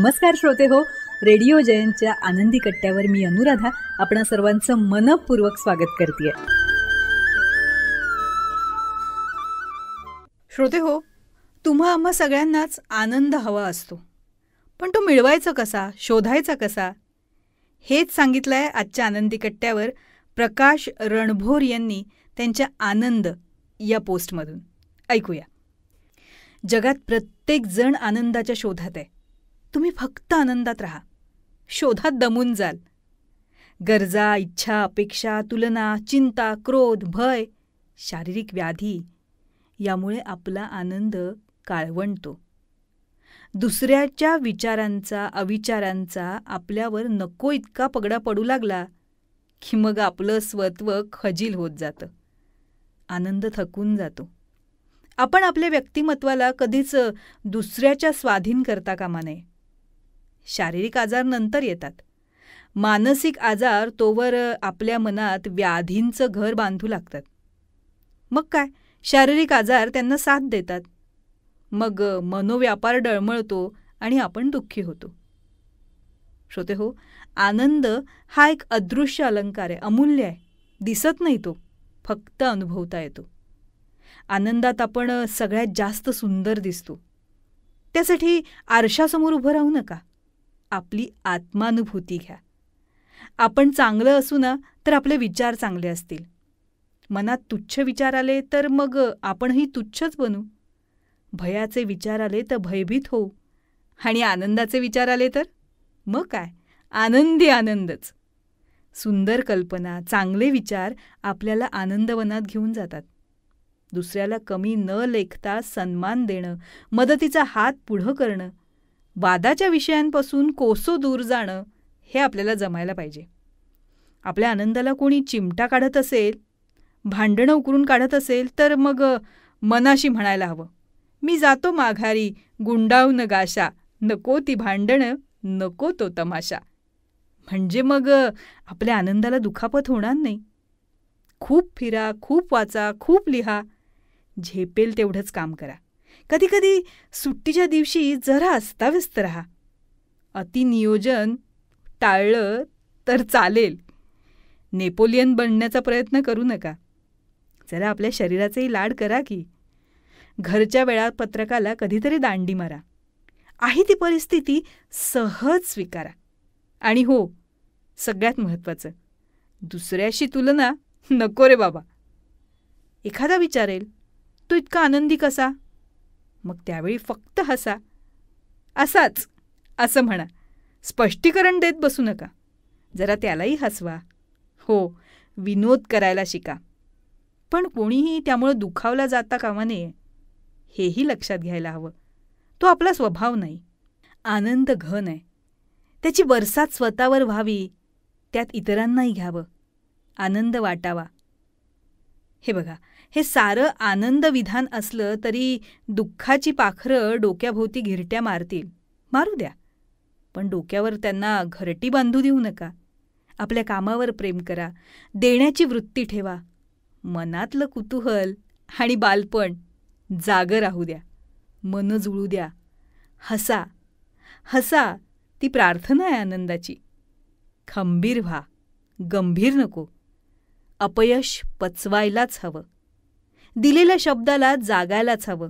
नमस्कार श्रोते हो रेडिओ जयंतच्या आनंदी कट्ट्यावर मी अनुराधा आपण सर्वांचं मनपूर्वक स्वागत करते श्रोते हो तुम्हा आम्हा सगळ्यांनाच आनंद हवा असतो पण तो मिळवायचा कसा शोधायचा कसा हेच सांगितलंय आजच्या आनंदी कट्ट्यावर प्रकाश रणभोर यांनी त्यांच्या आनंद या पोस्टमधून ऐकूया जगात प्रत्येक जण आनंदाच्या शोधात आहे तुम्ही फक्त आनंदात राहा शोधात दमून जाल गरजा इच्छा अपेक्षा तुलना चिंता क्रोध भय शारीरिक व्याधी यामुळे आपला आनंद काळवंडतो दुसऱ्याच्या विचारांचा अविचारांचा आपल्यावर नको इतका पगडा पडू लागला की मग आपलं स्वत्व खजील होत जातं आनंद थकून जातो आपण आपल्या व्यक्तिमत्वाला कधीच दुसऱ्याच्या स्वाधीन करता कामा नये शारीरिक आजार नंतर येतात मानसिक आजार तोवर आपल्या मनात व्याधींचं घर बांधू लागतात मग काय शारीरिक आजार त्यांना साथ देतात मग मनोव्यापार डळमळतो आणि आपण दुःखी होतो श्रोते हो आनंद हा एक अदृश्य अलंकार आहे अमूल्य आहे दिसत नाही तो फक्त अनुभवता येतो आनंदात आपण सगळ्यात जास्त सुंदर दिसतो त्यासाठी आरशासमोर उभं राहू नका आपली आत्मानुभूती घ्या आपण चांगलं असू ना तर आपले विचार चांगले असतील मनात तुच्छ विचार आले तर मग आपणही तुच्छच बनू भयाचे विचार आले तर भयभीत होऊ आणि आनंदाचे विचार आले तर मग काय आनंदी आनंदच सुंदर कल्पना चांगले विचार आपल्याला आनंदवनात घेऊन जातात दुसऱ्याला कमी न लेखता सन्मान देणं मदतीचा हात पुढं करणं वादाच्या विषयांपासून कोसो दूर जाणं हे आपल्याला जमायला पाहिजे आपल्या आनंदाला कोणी चिमटा काढत असेल भांडणं उकरून काढत असेल तर मग मनाशी म्हणायला हवं मी जातो माघारी गुंडाव न गाशा नको ती भांडणं नको तो तमाशा म्हणजे मग आपल्या आनंदाला दुखापत होणार नाही खूप फिरा खूप वाचा खूप लिहा झेपेल तेवढंच काम करा कधीकधी सुट्टीच्या दिवशी जरा अस्ताव्यस्त राहा अतिनियोजन टाळलं तर चालेल नेपोलियन बनण्याचा प्रयत्न करू नका जरा आपल्या शरीराचेही लाड करा की घरच्या वेळापत्रकाला कधीतरी दांडी मारा आहे ती परिस्थिती सहज स्वीकारा आणि हो सगळ्यात महत्त्वाचं दुसऱ्याशी तुलना नको रे बाबा एखादा विचारेल तू इतका आनंदी कसा मग त्यावेळी फक्त हसा असाच असं म्हणा स्पष्टीकरण देत बसू नका जरा त्यालाही हसवा हो विनोद करायला शिका पण कोणीही त्यामुळं दुखावला जाता कामा नये हेही लक्षात घ्यायला हवं तो आपला स्वभाव नाही आनंद घन आहे त्याची बरसात स्वतःवर व्हावी त्यात इतरांनाही घ्यावं आनंद वाटावा हे बघा हे सारं आनंद विधान असलं तरी दुःखाची पाखरं डोक्याभोवती घिरट्या मारतील मारू द्या पण डोक्यावर त्यांना घरटी बांधू देऊ नका आपल्या कामावर प्रेम करा देण्याची वृत्ती ठेवा मनातलं कुतूहल आणि बालपण जाग राहू द्या मन जुळू द्या हसा हसा ती प्रार्थना आहे आनंदाची खंबीर व्हा गंभीर नको अपयश पचवायलाच हवं दिलेल्या शब्दाला जागायलाच हवं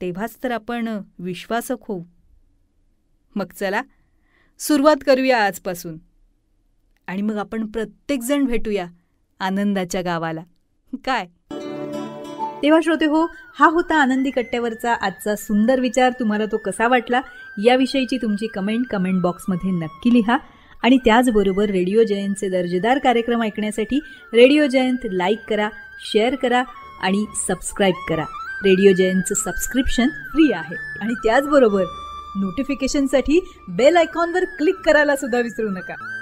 तेव्हाच तर आपण विश्वासक होऊ मग चला सुरुवात करूया आजपासून आणि मग आपण प्रत्येकजण भेटूया आनंदाच्या गावाला काय तेव्हा श्रोते हो हा होता आनंदी कट्ट्यावरचा आजचा सुंदर विचार तुम्हाला तो कसा वाटला याविषयीची तुमची कमेंट कमेंट बॉक्समध्ये नक्की लिहा आणि त्याचबरोबर रेडिओ जयंतचे दर्जेदार कार्यक्रम ऐकण्यासाठी रेडिओ जयंत लाईक करा शेअर करा आणि सबस्क्राईब करा रेडिओ जयंतचं सबस्क्रिप्शन फ्री आहे आणि त्याचबरोबर नोटिफिकेशनसाठी बेल आयकॉनवर क्लिक करायला सुद्धा विसरू नका